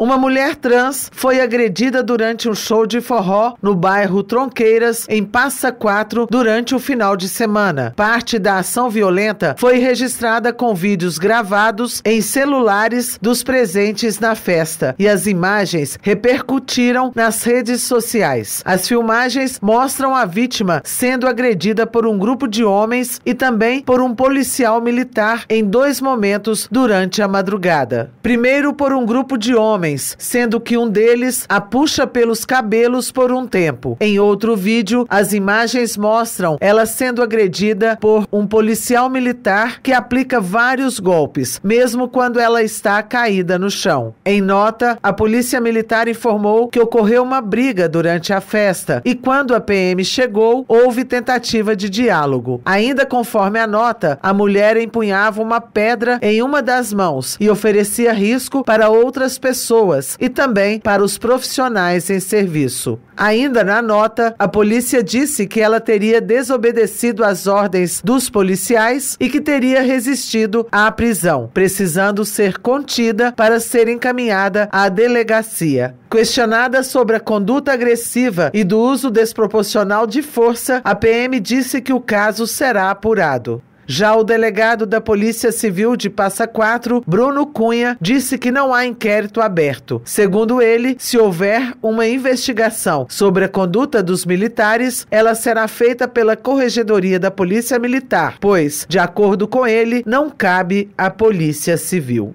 Uma mulher trans foi agredida durante um show de forró no bairro Tronqueiras, em Passa Quatro, durante o final de semana. Parte da ação violenta foi registrada com vídeos gravados em celulares dos presentes na festa e as imagens repercutiram nas redes sociais. As filmagens mostram a vítima sendo agredida por um grupo de homens e também por um policial militar em dois momentos durante a madrugada. Primeiro por um grupo de homens homens, sendo que um deles a puxa pelos cabelos por um tempo. Em outro vídeo, as imagens mostram ela sendo agredida por um policial militar que aplica vários golpes, mesmo quando ela está caída no chão. Em nota, a polícia militar informou que ocorreu uma briga durante a festa e quando a PM chegou, houve tentativa de diálogo. Ainda conforme a nota, a mulher empunhava uma pedra em uma das mãos e oferecia risco para outras pessoas pessoas e também para os profissionais em serviço. Ainda na nota, a polícia disse que ela teria desobedecido às ordens dos policiais e que teria resistido à prisão, precisando ser contida para ser encaminhada à delegacia. Questionada sobre a conduta agressiva e do uso desproporcional de força, a PM disse que o caso será apurado. Já o delegado da Polícia Civil de Passa Quatro, Bruno Cunha, disse que não há inquérito aberto. Segundo ele, se houver uma investigação sobre a conduta dos militares, ela será feita pela Corregedoria da Polícia Militar, pois, de acordo com ele, não cabe à Polícia Civil.